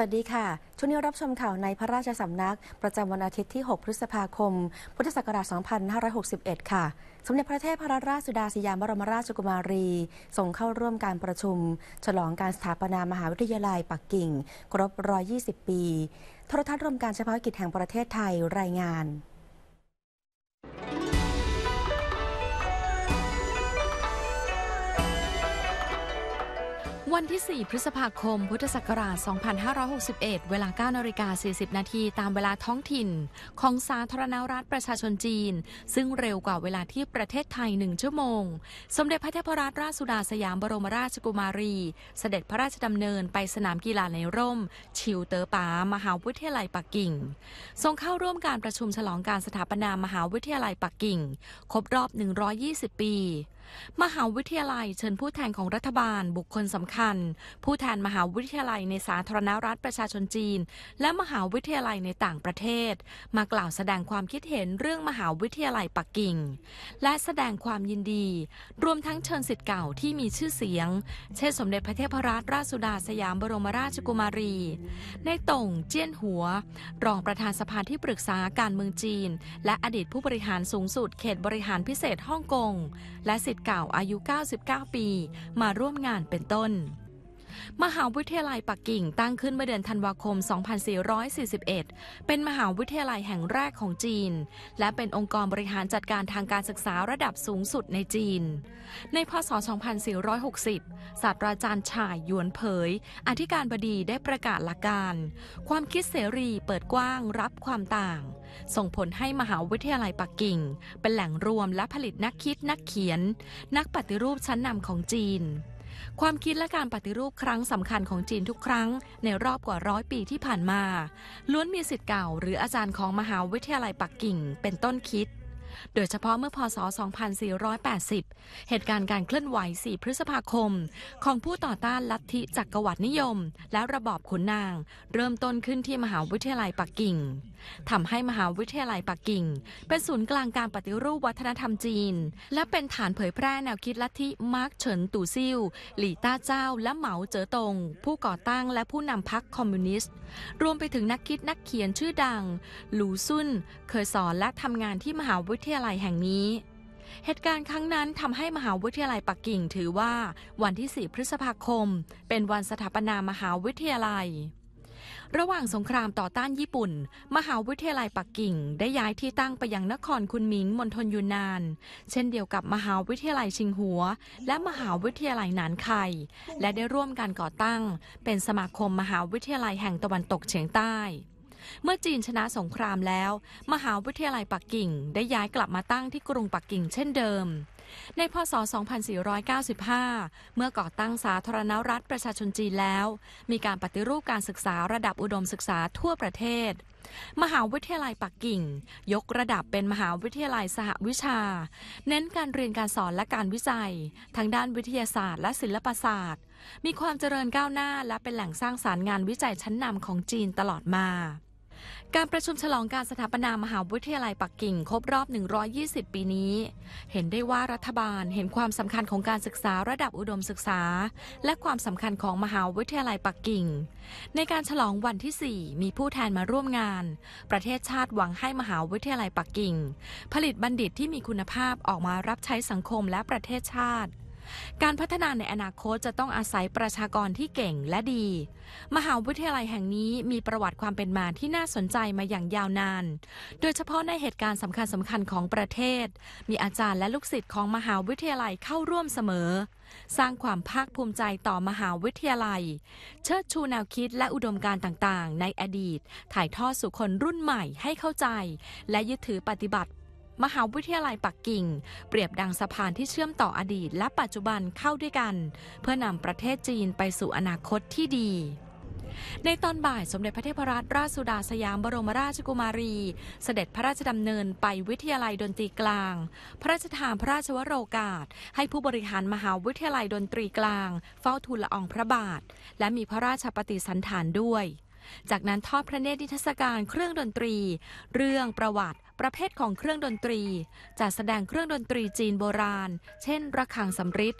วัสดีค่ะช่วงนี้รับชมข่าวในพระราชสำนัก ประจำวันอาทิตย์ที่ 6 พฤษภาคม พุทธศักราช 2561 ค่ะ สมเด็จพระเทพรัตนราชสุดาสยามบรมราชกุมารี ส่งเข้าร่วมการประชุม ฉลองการสถาปนามหาวิทยาลัยปักกิ่งครบ 120 ปีโทรทัศน์รวมการเฉพาะกิจแห่งประเทศไทยรายงานวันที่ 4 พฤษภาคม พุทธศักราช 2561 เวลา 9นาฬิกา40 นาที ตามเวลาท้องถิ่น ของสาธารณรัฐประชาชนจีน ซึ่งเร็วกว่าเวลาที่ประเทศไทย 1 ชั่วโมง สมเด็จพระเทพรัตนราชสุดาสยามบรมราชกุมารี เสด็จพระราชดำเนินไปสนามกีฬาในร่ม ชิวเตอร์ปา มหาวิทยาลัยปักกิ่ง ทรงเข้าร่วมการประชุมฉลองการสถาปนามหาวิทยาลัยปักกิ่ง ครบรอบ 120 ปีมหาวิทยาลัยเชิญผู้แทนของรัฐบาลบุคคลสำคัญ ผู้แทนมหาวิทยาลัยในสาธารณรัฐประชาชนจีน และมหาวิทยาลัยในต่างประเทศ มากล่าวแสดงความคิดเห็นเรื่องมหาวิทยาลัยปักกิ่ง และแสดงความยินดี รวมทั้งเชิญสิทธิ์เก่าที่มีชื่อเสียง เช่นสมเด็จพระเทพรัตนราชสุดาสยามบรมราชกุมารีในต่งเจี้ยนหัว รองประธานสภาที่ปรึกษาการเมืองจีน และอดีตผู้บริหารสูงสุดเขตบริหารพิเศษฮ่องกงและสิทธิเก่าอายุ 99 ปีมาร่วมงานเป็นต้นมหาวิทยาลัยปักกิ่งตั้งขึ้นเมื่อเดือนธันวาคม 2441 เป็นมหาวิทยาลัยแห่งแรกของจีน และเป็นองค์กรบริหารจัดการทางการศึกษาระดับสูงสุดในจีน ในพศ 2460 ศาสตราจารย์ชายยวนเผย อธิการบดีได้ประกาศหลักการ ความคิดเสรีเปิดกว้างรับความต่าง ส่งผลให้มหาวิทยาลัยปักกิ่ง เป็นแหล่งรวมและผลิตนักคิดนักเขียน นักปฏิรูปชั้นนำของจีนความคิดและการปฏิรูปครั้งสำคัญของจีนทุกครั้ง ในรอบกว่าร้อยปีที่ผ่านมาล้วนมีสิทธิ์เก่าหรืออาจารย์ของมหาวิทยาลัยปักกิ่งเป็นต้นคิดโดยเฉพาะเมื่อพศ 2480 เหตุการณ์การเคลื่อนไหว 4 พฤษภาคม ของผู้ต่อต้านลัทธิจักกรวรรดินิยมและระบอบขุนนาง เริ่มต้นขึ้นที่มหาวิทยาลัยปักกิ่ง ทำให้มหาวิทยาลัยปักกิ่งเป็นศูนย์กลางการปฏิรูปวัฒนธรรมจีน และเป็นฐานเผยแพร่แนวคิดลัทธิมาร์กเฉินตู่ซิ่วหลี่ต้าเจ้าและเหมาเจ๋อตง ผู้ก่อตั้งและผู้นำพรรคคอมมิวนิสต์รวมไปถึงนักคิดนักเขียนชื่อดังหลูซุ่นเคยสอนและทำงานที่มหาวิทยาลัยแห่งนี้ เหตุการณ์ครั้งนั้นทำให้มหาวิทยาลัยปักกิ่งถือว่า วันที่ 4 พฤษภาคม เป็นวันสถาปนามหาวิทยาลัย ระหว่างสงครามต่อต้านญี่ปุ่น มหาวิทยาลัยปักกิ่ง ได้ย้ายที่ตั้งไปยังนครคุนหมิงมณฑลยูนนาน เช่นเดียวกับมหาวิทยาลัยชิงหัว และมหาวิทยาลัยหนานไค และได้ร่วมกันก่อตั้ง เป็นสมาคมมหาวิทยาลัยแห่งตะวันตกเฉียงใต้เมื่อจีนชนะสงครามแล้ว มหาวิทยาลัยปักกิ่งได้ย้ายกลับมาตั้งที่กรุงปักกิ่งเช่นเดิม ในพศ 2495 เมื่อก่อตั้งสาธารณรัฐประชาชนจีนแล้ว มีการปฏิรูปการศึกษาระดับอุดมศึกษาทั่วประเทศ มหาวิทยาลัยปักกิ่ง ยกระดับเป็นมหาวิทยาลัยสหวิชา เน้นการเรียนการสอนและการวิจัยทางด้านวิทยาศาสตร์และศิลปศาสตร์ มีความเจริญก้าวหน้า และเป็นแหล่งสร้างสารรค์งานวิจัยชั้นนำของจีนตลอดมาการประชุมฉลองการสถาปนามหาวิทยาลัยปักกิ่งครบรอบ 120 ปีนี้ เห็นได้ว่ารัฐบาลเห็นความสำคัญของการศึกษาระดับอุดมศึกษา และความสำคัญของมหาวิทยาลัยปักกิ่ง ในการฉลองวันที่ 4 มีผู้แทนมาร่วมงาน ประเทศชาติหวังให้มหาวิทยาลัยปักกิ่ง ผลิตบัณฑิตที่มีคุณภาพออกมารับใช้สังคมและประเทศชาติการพัฒนาในอนาคตจะต้องอาศัยประชากรที่เก่งและดี มหาวิทยาลัยแห่งนี้มีประวัติความเป็นมาที่น่าสนใจมาอย่างยาวนาน โดยเฉพาะในเหตุการณ์สำคัญสำคัญของประเทศ มีอาจารย์และลูกศิษย์ของมหาวิทยาลัยเข้าร่วมเสมอ สร้างความภาคภูมิใจต่อมหาวิทยาลัย เชิดชูแนวคิดและอุดมการณ์ต่างๆ ในอดีต ถ่ายทอดสู่คนรุ่นใหม่ ให้เข้าใจ และยึดถือปฏิบัติมหาวิทยาลัยปักกิ่ง เปรียบดังสะพานที่เชื่อมต่ออดีต และปัจจุบันเข้าด้วยกัน เพื่อนำประเทศจีนไปสู่อนาคตที่ดี ในตอนบ่ายสมเด็จพระเทพรัตนราชสุดาสยามบรมราชกุมารี เสด็จพระราชดำเนินไปวิทยาลัยดนตรีกลาง พระราชทานพระราชวโรกาส ให้ผู้บริหารมหาวิทยาลัยดนตรีกลาง เฝ้าทูลละอองพระบาท และมีพระราชปฏิสันฐานด้วยจากนั้นทอดพระเนตรนิทรรศการเครื่องดนตรี เรื่องประวัติประเภทของเครื่องดนตรี จะแสดงเครื่องดนตรีจีนโบราณ เช่น ระฆังสำริด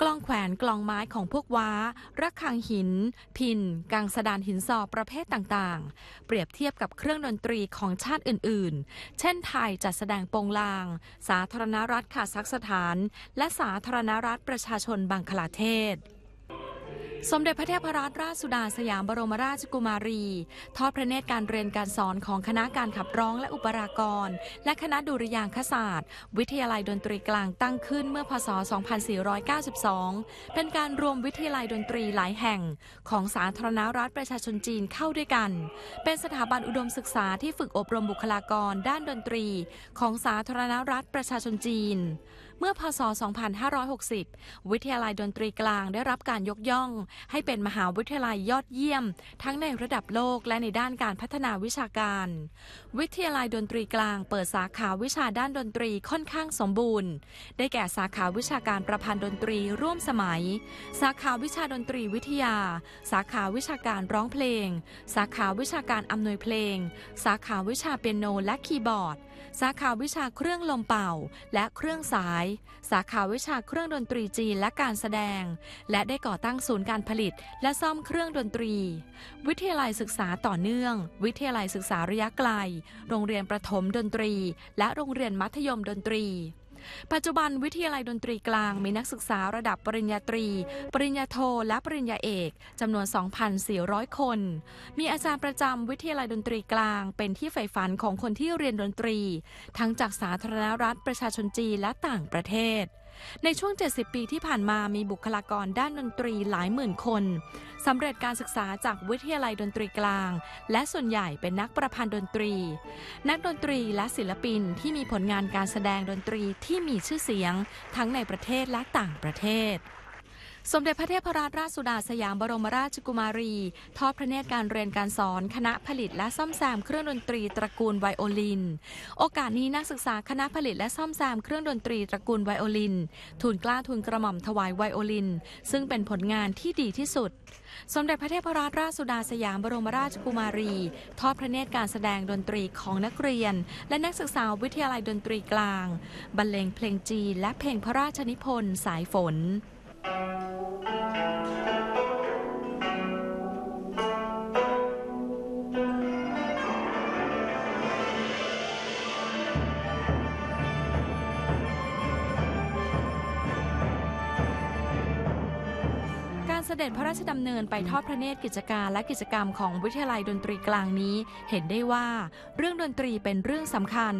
กลองแขวนกลองไม้ของพวกว้า ระฆังหิน พินกังสดานหินซอประเภทต่างๆ เปรียบเทียบกับเครื่องดนตรีของชาติอื่นๆ เช่นไทยจะแสดงปงลาง สาธารณรัฐคาซัคสถาน และสาธารณรัฐประชาชนบังคลาเทศสมเด็จพระเทพรัตนราชสุดาสยามบรมราชกุมารี ทอดพระเนตรการเรียนการสอนของคณะการขับร้องและอุปรากร และคณะดุริยางคศาสตร์ วิทยาลัยดนตรีกลางตั้งขึ้นเมื่อพศ2492 เป็นการรวมวิทยาลัยดนตรีหลายแห่งของสาธารณรัฐประชาชนจีนเข้าด้วยกัน เป็นสถาบันอุดมศึกษาที่ฝึกอบรมบุคลากรด้านดนตรี ของสาธารณรัฐประชาชนจีนเมื่อพศ 2560 วิทยาลัยดนตรีกลางได้รับการยกย่อง ให้เป็นมหาวิทยาลัยยอดเยี่ยม ทั้งในระดับโลกและในด้านการพัฒนาวิชาการ วิทยาลัยดนตรีกลางเปิดสาขาวิชาด้านดนตรีค่อนข้างสมบูรณ์ ได้แก่สาขาวิชาการประพันธ์ดนตรีร่วมสมัย สาขาวิชาดนตรีวิทยา สาขาวิชาการร้องเพลง สาขาวิชาการอำนวยเพลง สาขาวิชาเปียโนและคีย์บอร์ดสาขาวิชาเครื่องลมเป่า และเครื่องสาย สาขาวิชาเครื่องดนตรีจีน และการแสดง และได้ก่อตั้งศูนย์การผลิต และซ่อมเครื่องดนตรี วิทยาลัยศึกษาต่อเนื่อง วิทยาลัยศึกษาระยะไกล โรงเรียนประถมดนตรี และโรงเรียนมัธยมดนตรีปัจจุบันวิทยาลัยดนตรีกลางมีนักศึกษาระดับปริญญาตรี ปริญญาโทและปริญญาเอก จำนวน 2,400 คน มีอาจารย์ประจำวิทยาลัยดนตรีกลางเป็นที่ใฝ่ฝันของคนที่เรียนดนตรี ทั้งจากสาธารณรัฐ ประชาชนจีนและต่างประเทศในช่วง 70 ปีที่ผ่านมามีบุคลากรด้านดนตรีหลายหมื่นคนสำเร็จการศึกษาจากวิทยาลัยดนตรีกลาง และส่วนใหญ่เป็นนักประพันธ์ดนตรี นักดนตรีและศิลปินที่มีผลงานการแสดงดนตรีที่มีชื่อเสียงทั้งในประเทศและต่างประเทศสมเด็จพระเทพรัตนราชสุดาสยามบรมราชกุมารี ทอดพระเนตรการเรียนการสอนคณะผลิตและซ่อมแซมเครื่องดนตรีตระกูลไวโอลิน โอกาสนี้นักศึกษาคณะผลิตและซ่อมแซมเครื่องดนตรีตระกูลไวโอลินทูนกล้าทุนกระหม่อมถวายไวโอลิน ซึ่งเป็นผลงานที่ดีที่สุด สมเด็จพระเทพรัตนราชสุดาสยามบรมราชกุมารี ทอดพระเนตรการแสดงดนตรีของนักเรียน และนักศึกษาวิทยาลัยดนตรีกลางบรรเลงเพลงจีนและเพลงพระราชนิพนธ์สายฝน Música เด็จพระราชดำเนินไปทอดพระเนตรกิจการและกิจกรรมของวิทยาลัยดนตรีกลางนี้ เห็นได้ว่า เรื่องดนตรีเป็นเรื่องสำคัญ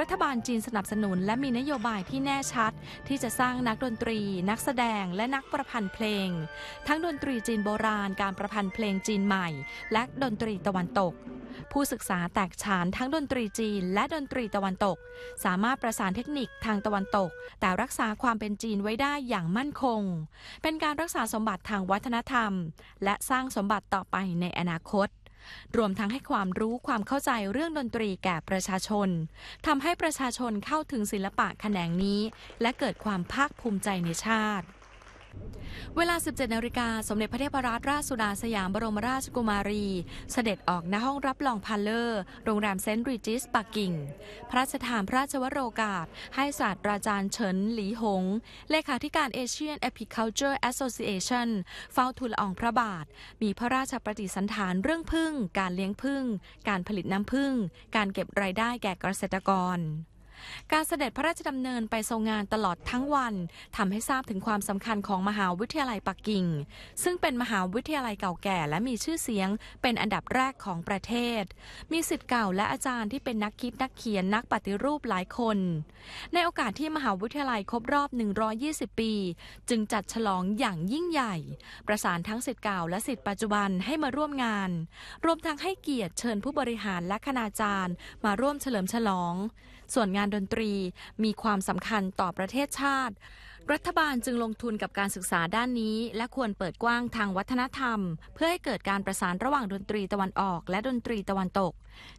รัฐบาลจีนสนับสนุนและมีนโยบายที่แน่ชัด ที่จะสร้างนักดนตรี นักแสดง และนักประพันธ์เพลง ทั้งดนตรีจีนโบราณ การประพันธ์เพลงจีนใหม่ และดนตรีตะวันตกผู้ศึกษาแตกฉานทั้งดนตรีจีนและดนตรีตะวันตก สามารถประสานเทคนิคทางตะวันตก แต่รักษาความเป็นจีนไว้ได้อย่างมั่นคง เป็นการรักษาสมบัติทางวัฒนธรรม และสร้างสมบัติต่อไปในอนาคต รวมทั้งให้ความรู้ความเข้าใจเรื่องดนตรีแก่ประชาชนทำให้ประชาชนเข้าถึงศิลปะแขนงนี้ และเกิดความภาคภูมิใจในชาติเวลา 17นาฬิกา สมเด็จพระเทพรัตนราชสุดาสยามบรมราชกุมารี เสด็จออกณห้องรับรองพาเลอร์ โรงแรมเซนต์รีจิสปักกิ่ง พระราชทานพระราชวโรกาส ให้ศาสตราจารย์เฉินหลีหง เลขาธิการเอ Asian a p ิ c u l t u r e Association เฝ้าทูลอองพระบาท มีพระราชปฏิสันฐานเรื่องพึ่ง การเลี้ยงพึ่ง การผลิตน้ำพึ่ง การเก็บรายได้แก่เกษตรกรการเสด็จพระราชดำเนินไปทรงงานตลอดทั้งวันทำให้ทราบถึงความสำคัญของมหาวิทยาลัยปักกิ่ง ซึ่งเป็นมหาวิทยาลัยเก่าแก่และมีชื่อเสียง เป็นอันดับแรกของประเทศ มีสิทธิ์เก่าและอาจารย์ที่เป็นนักคิดนักเขียนนักปฏิรูปหลายคน ในโอกาสที่มหาวิทยาลัยครบรอบ 120 ปี จึงจัดฉลองอย่างยิ่งใหญ่ ประสานทั้งสิทธิ์เก่าและสิทธิ์ปัจจุบันให้มาร่วมงาน รวมทั้งให้เกียรติเชิญผู้บริหารและคณาจารย์ มาร่วมเฉลิมฉลองส่วนงานดนตรีมีความสำคัญต่อประเทศชาติ รัฐบาลจึงลงทุนกับการศึกษาด้านนี้ และควรเปิดกว้างทางวัฒนธรรม เพื่อให้เกิดการประสานระหว่างดนตรีตะวันออกและดนตรีตะวันตก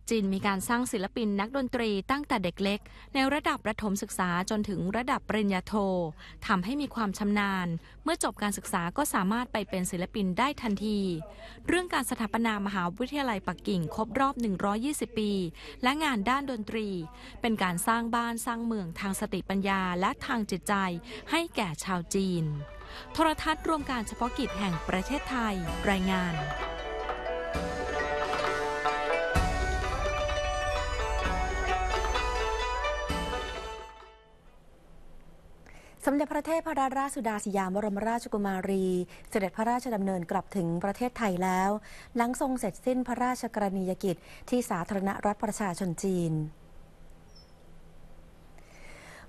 จีนมีการสร้างศิลปินนักดนตรีตั้งแต่เด็กเล็ก ในระดับประถมศึกษาจนถึงระดับปริญญาโททำให้มีความชำนาญ เมื่อจบการศึกษาก็สามารถไปเป็นศิลปินได้ทันที เรื่องการสถาปนามหาวิทยาลัยปักกิ่งครบรอบ 120 ปี และงานด้านดนตรี เป็นการสร้างบ้านสร้างเมืองทางสติปัญญาและทางจิตใจให้แก่ชาวจีนโทรทัศน์รวมการเฉพาะกิจแห่งประเทศไทยรายงานสมเด็จพระเทพรัตนราชสุดาสยามบรมราชกุมารี เสด็จพระราชดำเนินกลับถึงประเทศไทยแล้ว หลังทรงเสร็จสิ้นพระราชกรณียกิจที่สาธารณรัฐประชาชนจีน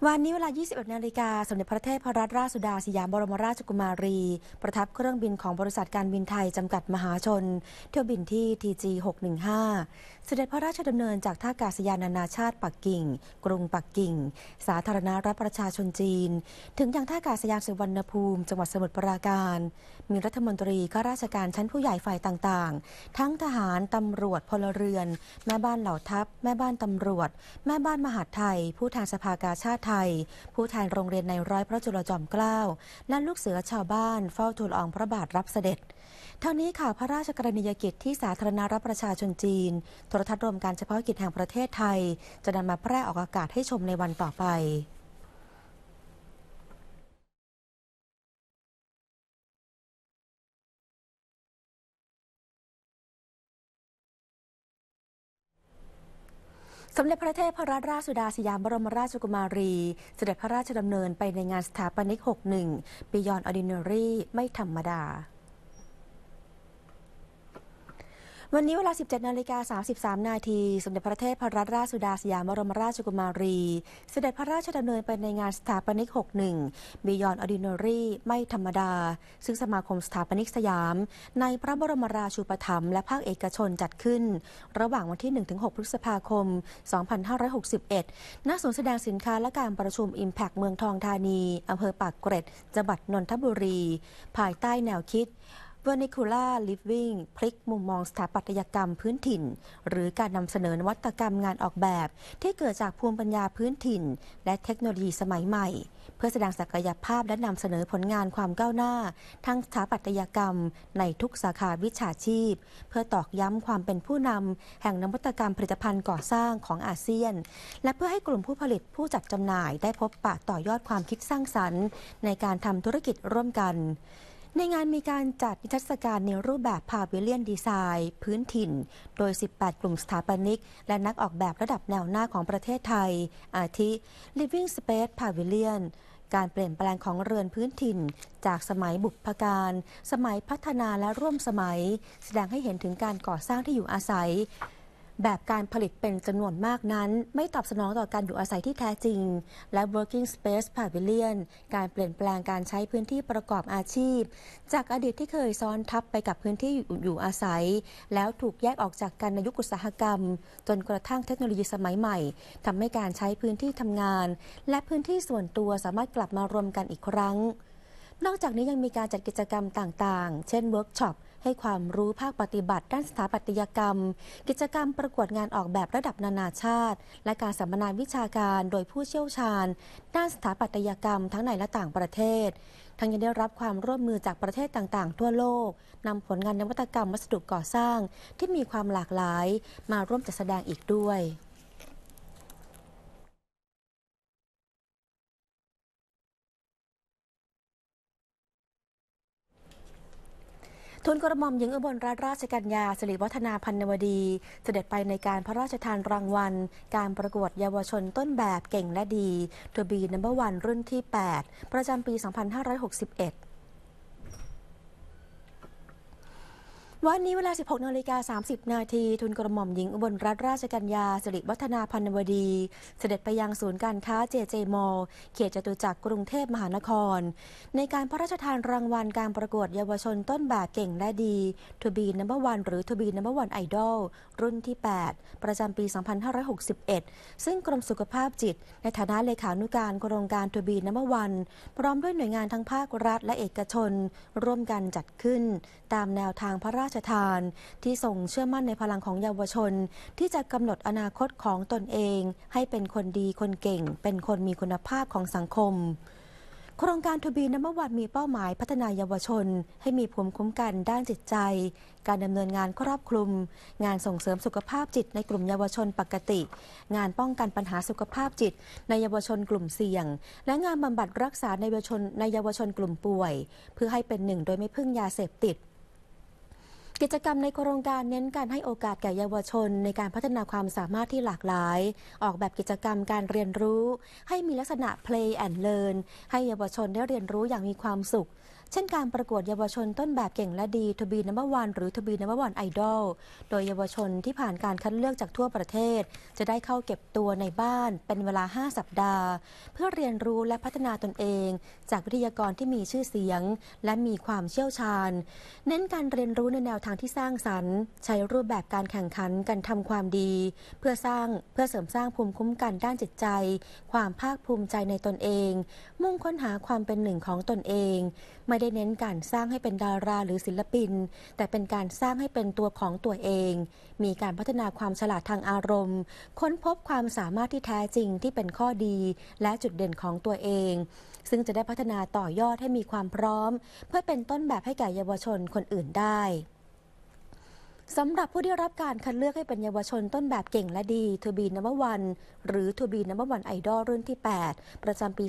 วันนี้เวลา 21นาฬิกาสมเด็จพระเทพรัตนราชสุดาสยามบรมราชกุมารี ประทับเครื่องบินของบริษัทการบินไทยจำกัดมหาชนเที่ยวบินที่ TG 615เสด็จพระราชดำเนินจากท่ากาศยานนานาชาติปักกิ่ง กรุงปักกิ่ง สาธารณรัฐประชาชนจีน ถึงยังท่ากาศยานสุวรรณภูมิจังหวัดสมุทรปราการ มีรัฐมนตรีข้าราชการชั้นผู้ใหญ่ฝ่ายต่างๆ ทั้งทหารตำรวจพลเรือน แม่บ้านเหล่าทัพ แม่บ้านตำรวจ แม่บ้านมหาดไทย ผู้แทนสภากาชาติไทย ผู้แทนโรงเรียนในร้อยพระจุลจอมเกล้าและลูกเสือชาวบ้านเฝ้าทูลอองพระบาทรับเสด็จทั้งนี้ข่าวพระราชกรณียกิจที่สาธารณรัฐประชาชนจีน โทรทัศน์รวมการเฉพาะกิจแห่งประเทศไทยจะนำมาแพร่ออกอากาศให้ชมในวันต่อไป สมเด็จพระเทพรัตนราชสุดาสยามบรมราชกุมารี เสด็จพระราชดำเนินไปในงานสถาปนิก 61ปียอนออดิเนอรี่ไม่ธรรมดาวันนี้เวลา 17นาฬิกา33นาที สมเด็จพระเทพรัตนราชสุดาสยามบรมราชกุมารี เสด็จพระราชดำเนินไปในงานสถาปนิก 61มียอนอดินอรี่ไม่ธรรมดา ซึ่งสมาคมสถาปนิกสยามในพระบรมราชูปถัมภ์และภาคเอกชนจัดขึ้น ระหว่างวันที่ 1-6 พฤษภาคม 2561ณศูนย์แสดงสินค้าและการประชุม Impact เมืองทองธานีอำเภอปากเกร็ดจังหวัดนนทบุรี ภายใต้แนวคิด v e r n i c u l a r Living พลิกมุมมองสถาปัตยกรรมพื้นถิ่น หรือการนำเสนอนวัตกรรมงานออกแบบ ที่เกิดจากภูมิปัญญาพื้นถิ่น และเทคโนโลยีสมัยใหม่ เพื่อแสดงศักยภาพและนำเสนอผลงานความก้าวหน้าทางสถาปัตยกรรมในทุกสาขาวิชาชีพ เพื่อตอกย้ำความเป็นผู้นำแห่งนวัตกรรมผลิตภัณฑ์ก่อสร้างของอาเซียน และเพื่อให้กลุ่มผู้ผลิตผู้จัดจำหน่ายได้พบปะต่อยอดความคิดสร้างสรรค์ ในการทำธุรกิจร่วมกันในงานมีการจัดนิทรรศการในรูปแบบพาวิเลียนดีไซน์ พื้นถิ่น โดย 18 กลุ่มสถาปนิก และนักออกแบบระดับแนวหน้าของประเทศไทย อาทิ Living Space Pavilion การเปลี่ยนแปลงของเรือนพื้นถิ่น จากสมัยบุพการ สมัยพัฒนาและร่วมสมัย แสดงให้เห็นถึงการก่อสร้างที่อยู่อาศัยแบบการผลิตเป็นจำนวนมากนั้น ไม่ตอบสนองต่อการอยู่อาศัยที่แท้จริง และ working space pavilion การเปลี่ยนแปลงการใช้พื้นที่ประกอบอาชีพ จากอดีตที่เคยซ้อนทับไปกับพื้นที่อยู่อาศัย แล้วถูกแยกออกจากกันในยุคอุตสาหกรรม จนกระทั่งเทคโนโลยีสมัยใหม่ทำให้การใช้พื้นที่ทำงาน และพื้นที่ส่วนตัวสามารถกลับมารวมกันอีกครั้ง นอกจากนี้ยังมีการจัดกิจกรรมต่างๆ เช่นเวิร์กช็อปให้ความรู้ภาคปฏิบัติ ด้านสถาปัตยกรรม กิจกรรมประกวดงานออกแบบระดับนานาชาติ และการสัมมนาวิชาการ โดยผู้เชี่ยวชาญด้านสถาปัตยกรรม ทั้งในและต่างประเทศ ทั้งยังได้รับความร่วมมือจากประเทศต่าง ๆ ทั่วโลกนำผลงานนวัตกรรมวัสดุก่อสร้าง ที่มีความหลากหลาย มาร่วมจัดแสดงอีกด้วยทุนกระหม่อมหญิงอุบลรัตนราชกัญญาสิริวัฒนาพันนวดี เสด็จไปในการพระราชทานรางวัล การประกวดเยาวชนต้นแบบเก่งและดีทบีนัมเบอร์วันรุ่นที่ 8 ประจำปี 2561วันนี้เวลา 16นาฬิกา30 นาที ทุนกระหม่อมหญิง อุบลรัตราชกัญญาสิริวัฒนาพันวดี เสด็จไปยังศูนย์การค้าเจเจมอลเขตจตุจักรกรุงเทพมหานคร ในการพระราชทานรางวัลการประกวดเยาวชนต้นแบบเก่งและดีทูบีนัมเบอร์วันหรือทูบีนัมเบอร์วันไอดอลรุ่นที่ 8 ประจำปี 2561 ซึ่งกรมสุขภาพจิต ในฐานะเลขานุการโครงการทูบีนัมเบอร์วันพร้อมด้วยหน่วยงานทั้งภาครัฐ และเอกชน ร่วมกันจัดขึ้น ตามแนวทางพระราชชทานที่ส่งเชื่อมั่นในพลังของเยาวชน ที่จะกำหนดอนาคตของตนเอง ให้เป็นคนดีคนเก่ง เป็นคนมีคุณภาพของสังคม โครงการทบีน้ำวันมีเป้าหมายพัฒนายาวชน ให้มีภูมิคุ้มกันด้านจิตใจ การดำเนินงานครอบคลุม งานส่งเสริมสุขภาพจิตในกลุ่มเยาวชนปกติ งานป้องกันปัญหาสุขภาพจิต ในเยาวชนกลุ่มเสี่ยง และงานบำบัดรักษาในเยาวชนในเยาวชนกลุ่มป่วย เพื่อให้เป็นหนึ่งโดยไม่พึ่งยาเสพติดกิจกรรมในโครงการเน้นการให้โอกาสแก่เยาวชนในการพัฒนาความสามารถที่หลากหลาย ออกแบบกิจกรรมการเรียนรู้ให้มีลักษณะ play and learn ให้เยาวชนได้เรียนรู้อย่างมีความสุขเช่นการประกวดเยาวชนต้นแบบเก่งและดี ทบีนัมเบอร์วันหรือทบีนัมเบอร์วันไอดอลโดยเยาวชนที่ผ่านการคัดเลือกจากทั่วประเทศ จะได้เข้าเก็บตัวในบ้านเป็นเวลา 5 สัปดาห์ เพื่อเรียนรู้และพัฒนาตนเอง จากวิทยากรที่มีชื่อเสียง และมีความเชี่ยวชาญ เน้นการเรียนรู้ในแนวทางที่สร้างสรรค์ ใช้รูปแบบการแข่งขันกันทำความดี เพื่อสร้างเพื่อเสริมสร้างภูมิคุ้มกันด้านจิตใจ ความภาคภูมิใจในตนเอง มุ่งค้นหาความเป็นหนึ่งของตนเองไม่ได้เน้นการสร้างให้เป็นดาราหรือศิลปิน แต่เป็นการสร้างให้เป็นตัวของตัวเอง มีการพัฒนาความฉลาดทางอารมณ์ ค้นพบความสามารถที่แท้จริงที่เป็นข้อดีและจุดเด่นของตัวเอง ซึ่งจะได้พัฒนาต่อยอดให้มีความพร้อม เพื่อเป็นต้นแบบให้แก่เยาวชนคนอื่นได้สำหรับผู้ที่รับการคัดเลือกให้เป็นเยาวชนต้นแบบเก่งและดีทูบีนัมเบอร์วัน หรือทูบีนัมเบอร์วันไอดอลรุ่นที่ 8 ประจำปี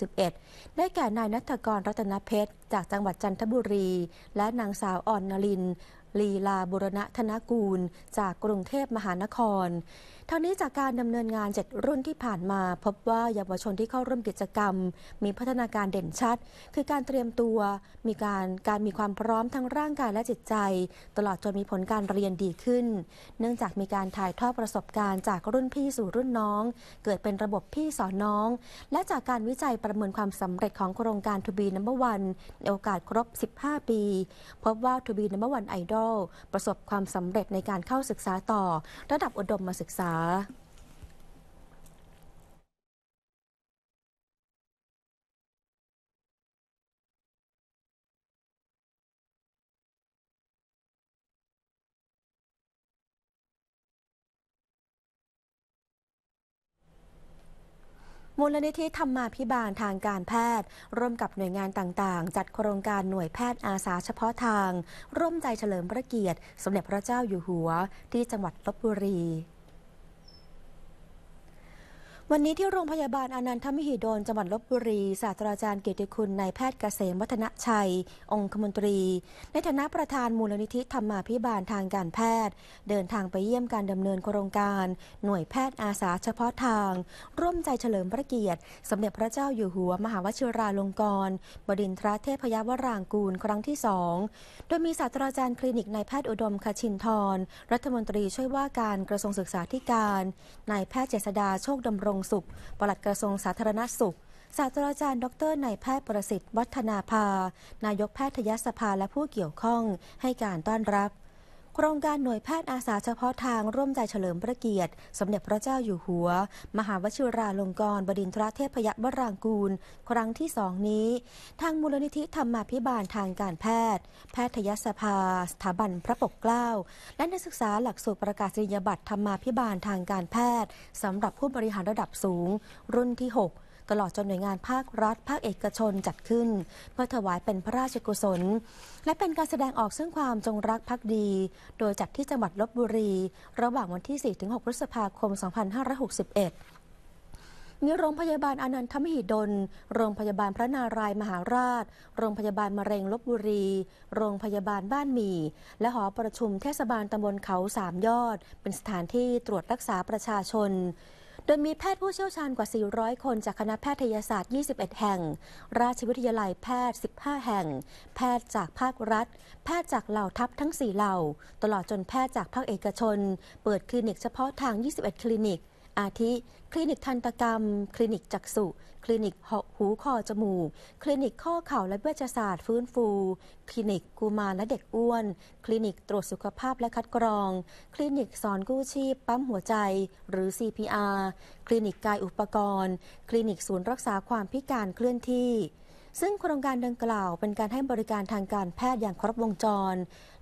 2561 ได้แก่นายนัทกรรัตนเพชร จากจังหวัดจันทบุรี และนางสาวอ่อนนลินลีลาบุรณะธนกูล จากกรุงเทพมหานครทางนี้จากการดำเนินงานเจ็ดรุ่นที่ผ่านมา พบว่าเยาวชนที่เข้าร่วมกิจกรรม มีพัฒนาการเด่นชัด คือการเตรียมตัว มีการการมีความพร้อมทั้งร่างกายและจิตใจ ตลอดจนมีผลการเรียนดีขึ้น เนื่องจากมีการถ่ายทอดประสบการณ์จากรุ่นพี่สู่รุ่นน้อง เกิดเป็นระบบพี่สอนน้อง และจากการวิจัยประเมินความสำเร็จของโครงการทูบีนัมเบอร์วันในโอกาสครบ 15 ปีพบว่าทูบีนัมเบอร์วันไอดอลประสบความสำเร็จในการเข้าศึกษาต่อ ระดับอุดมศึกษามูลนิธิธรรมาพิบาลทางการแพทย์ ร่วมกับหน่วยงานต่างๆ จัดโครงการหน่วยแพทย์อาสาเฉพาะทาง ร่วมใจเฉลิมพระเกียรติ สมเด็จพระเจ้าอยู่หัวที่จังหวัดลบบุรีวันนี้ที่โรงพยาบาลอนันทมหิดลจังหวัดลบบุรีศาสตราจารย์เกียรติคุณนายแพทย์เกษมวัฒนชัย องคมนตรี ในฐานะประธานมูลนิธิธรรมาภิบาลทางการแพทย์ เดินทางไปเยี่ยมการดำเนินโครงการ หน่วยแพทย์อาสาเฉพาะทาง ร่วมใจเฉลิมพระเกียรติสมเด็จพระเจ้าอยู่หัวมหาวชิราลงกรณบดินทรเทพยวรางกูลครั้งที่สองโดยมีศาสตราจารย์คลินิกนายแพทย์อุดมคชินทรรัฐมนตรีช่วยว่าการกระทรวงศึกษาธิการนายแพทย์เจษดาโชคดำรงงสุขปลัดกระทรวงสาธารณสุข ศาสตราจารย์ดรนายแพทย์ประสิทธิ์วัฒนาภา นายกแพทยสภาและผู้เกี่ยวข้องให้การต้อนรับครงการหน่วยแพทย์อาสาเฉพาะทางร่วมใจเฉลิมพระเกียรติ สมเด็จพระเจ้าอยู่หัว มหาวชิราลงกรณ์บดินทรเทพยวรางกูล ครั้งที่สองนี้ ทางมูลนิธิธรรมาภิบาลทางการแพทย์ แพทยสภาสถาบันพระปกเกล้าและนักศึกษาหลักสูตรประกาศนียบัตรธรรมาภิบาลทางการแพทย์สำหรับผู้บริหารระดับสูง รุ่นที่ 6ตลอดจนหน่วยงานภาครัฐภาคเอกชนจัดขึ้น เพื่อถวายเป็นพระราชกุศล และเป็นการแสดงออกซึ่งความจงรักภักดี โดยจัดที่จังหวัดลบบุรี ระหว่างวันที่4-6ถึงพฤษภาคม 2561มีโรงพยาบาลอนันทมหิดลโรงพยาบาลพระนารายมหาราช โรงพยาบาล มะเร็งลบบุรี โรงพยาบาลบ้านหมี่และหอประชุมเทศบาลตำบลเขาสามยอด เป็นสถานที่ตรวจรักษาประชาชนโดยมีแพทย์ผู้เชี่ยวชาญกว่า 400 คนจากคณะแพทยศาสตร์ 21 แห่ง ราชวิทยาลัยแพทย์ 15 แห่ง แพทย์จากภาครัฐ แพทย์จากเหล่าทัพทั้ง 4 เหล่า ตลอดจนแพทย์จากภาคเอกชน เปิดคลินิกเฉพาะทาง 21 คลินิกอาทิ คลินิกทันตกรรม คลินิกจักษุคลินิกหูคอจมูกคลินิกข้อเข่าและเวชศาสตร์ฟื้นฟู คลินิกกูมาและเด็กอ้วน คลินิกตรวจสุขภาพและคัดกรอง คลินิกสอนกู้ชีพ ปั๊มหัวใจ หรือ CPR คลินิกกายอุปกรณ์ คลินิกศูนย์รักษาความพิการเคลื่อนที่ ซึ่งโครงการดังกล่าวเป็นการให้บริการทางการแพทย์อย่างครบวงจร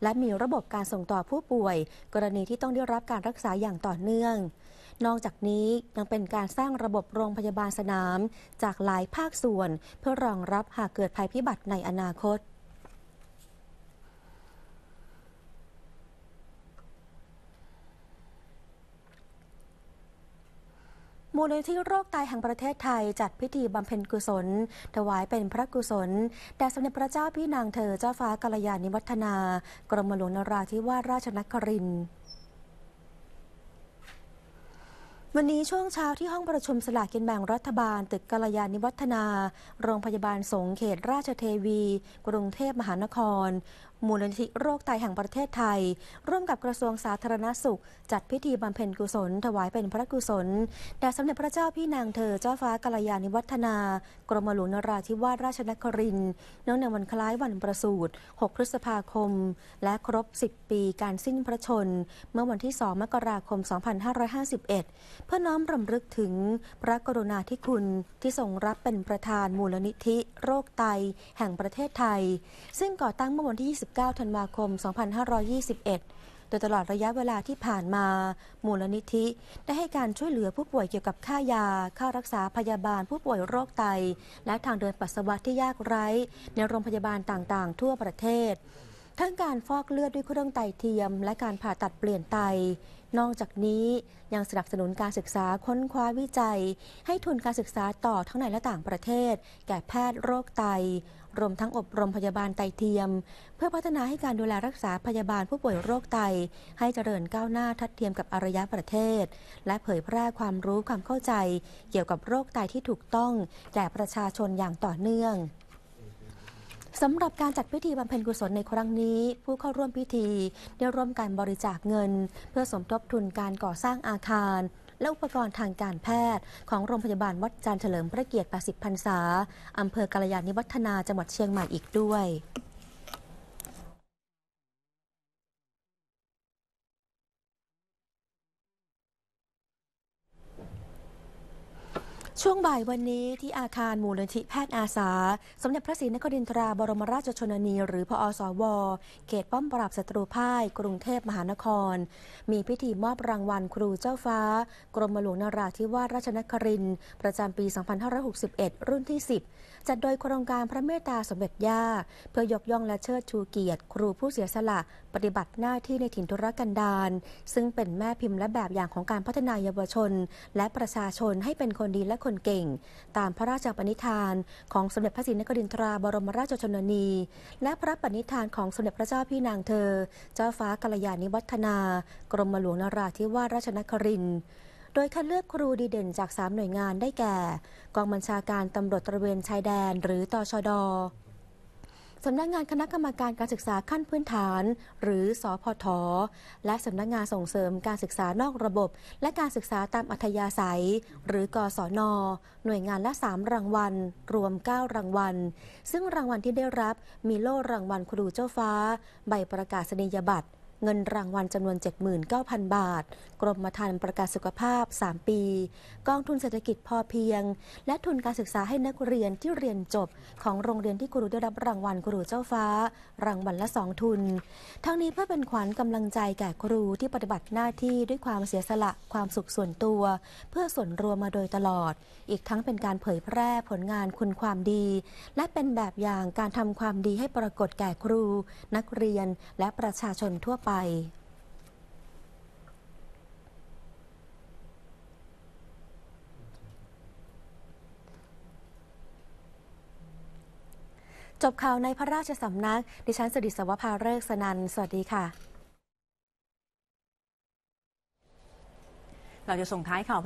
และมีระบบการส่งต่อผู้ป่วย กรณีที่ต้องได้รับการรักษาอย่างต่อเนื่องนอกจากนี้ยังเป็นการสร้างระบบโรงพยาบาลสนามจากหลายภาคส่วนเพื่อรองรับหากเกิดภัยพิบัติในอนาคต มูลนิธิโรคไตแห่งประเทศไทย จัดพิธีบำเพ็ญกุศล ถวายเป็นพระกุศลแด่สมเด็จพระเจ้าพี่นางเธอเจ้าฟ้ากัลยาณิวัฒนา กรมหลวงนราธิวาสราชนครินทร์วันนี้ช่วงเช้าที่ห้องประชุมสลากกินแบ่งรัฐบาล ตึกกาลยานิวัฒนา โรงพยาบาลสงเขตราชเทวีกรุงเทพมหานครมูลนิธิโรคไตแห่งประเทศไทย ร่วมกับกระทรวงสาธารณสุข จัดพิธีบำเพ็ญกุศลถวายเป็นพระกุศลแด่สมเด็จพระเจ้าพี่นางเธอเจ้าฟ้ากัลยาณิวัฒนา กรมหลวงนราธิวาสราชนคริน์เนื่องในวันคล้ายวันประสูติ 6 พฤษภาคม และครบ 10 ปีการสิ้นพระชน เมื่อวันที่ 2 มกราคม 2551 เพื่อน้อมรำลึกถึงพระกรุณาธิคุณที่ทรงรับเป็นประธานมูลนิธิโรคไตแห่งประเทศไทย ซึ่งก่อตั้งเมื่อวันที่ 20 2 9ธันวาคม 2521 โดยตลอดระยะเวลาที่ผ่านมา มูลนิธิได้ให้การช่วยเหลือผู้ป่วยเกี่ยวกับค่ายา ค่ารักษาพยาบาลผู้ป่วยโรคไต และทางเดินปัสสาวะที่ยากไร้ ในโรงพยาบาลต่างๆ ทั่วประเทศ ทั้งการฟอกเลือดด้วยเครื่องไตเทียม และการผ่าตัดเปลี่ยนไต นอกจากนี้ยังสนับสนุนการศึกษาค้นคว้าวิจัย ให้ทุนการศึกษาต่อทั้งในและต่างประเทศ แก่แพทย์โรคไตรวมทั้งอบรมพยาบาลไตเทียม เพื่อพัฒนาให้การดูแลรักษาพยาบาลผู้ป่วยโรคไตให้เจริญก้าวหน้าทัดเทียมกับอารยะประเทศ และเผยแพร่ความรู้ความเข้าใจเกี่ยวกับโรคไตที่ถูกต้องแก่ประชาชนอย่างต่อเนื่องสำหรับการจัดพิธีบำเพ็ญกุศลในครั้งนี้ ผู้เข้าร่วมพิธีได้ร่วมการบริจาคเงิน เพื่อสมทบทุนการก่อสร้างอาคารและอุปกรณ์ทางการแพทย์ ของโรงพยาบาลวัดจันทร์เฉลิมพระเกียรติ80พรรษาอำเภอกาลยานิวัฒนาจังหวัดเชียงใหม่อีกด้วยช่วงบ่ายวันนี้ที่อาคารมูลนิธิแพทย์อาสาสมเด็จพระศรีนครินทราบรมราชชนนีหรือพอสวเขตป้อมปราบศัตรูพ่ายกรุงเทพมหานคร มีพิธีมอบรางวัลครูเจ้าฟ้า กรมหลวงนราธิวาสราชนคริน ประจำปี 2561 รุ่นที่ 10จัดโดยโครงการพระเมตตาสมเด็จย่าเพื่อยกย่องและเชิดชูเกียรติ ครูผู้เสียสละ ปฏิบัติหน้าที่ในถิ่นทุรกันดารซึ่งเป็นแม่พิมพ์และแบบอย่างของการพัฒนายาวชน และประชาชนให้เป็นคนดีและคนเก่ง ตามพระราชปณิธาน ของสมเด็จพระศรีนครินทราบรมราชชนนี และพระปณิธานของสมเด็จพระเจ้าพี่นางเธอ เจ้าฟ้ากัลยาณิวัฒนา กรมหลวงนราธิวาสราชนครินทร์ดยคัดเลือกครูดีเด่น จาก 3 หน่วยงานได้แก่ กองบัญชาการตำรวจตระเวนชายแดนหรือตอชดสำนักงงานคณะกรรมการการศึกษาขั้นพื้นฐาน หรือสอพทและสำนักงงานส่งเสริมการศึกษานอกระบบ และการศึกษาตามอัธยาศัย หรือกสอนหน่วยงานละ 3รางวัลรวม 9 รางวัลซึ่งรางวัลที่ได้รับมีโล่รางวัลครูเจ้าฟ้า ใบประกาศนียบัตร เงินรางวัลจำนวน 79,000บาทกรมธรรม์ประกาศสุขภาพ 3 ปี กองทุนเศรษฐกิจพอเพียง และทุนการศึกษาให้นักเรียนที่เรียนจบ ของโรงเรียนที่ครูได้รับรางวัลครูเจ้าฟ้ารางวัลละสองทุน ทั้งนี้เพื่อเป็นขวัญกำลังใจแก่ครูที่ปฏิบัติหน้าที่ด้วยความเสียสละความสุขส่วนตัว เพื่อส่วนรวมมาโดยตลอด อีกทั้งเป็นการเผยแพร่ผลงานคุณความดี และเป็นแบบอย่างการทำความดีให้ปรากฏแก่ครู นักเรียนและประชาชนทั่วไปจบข่าวในพระราชสำนักดิฉันสุดิศวภาเริกสนันสวัสดีค่ะ เราจะส่งท้ายข่าว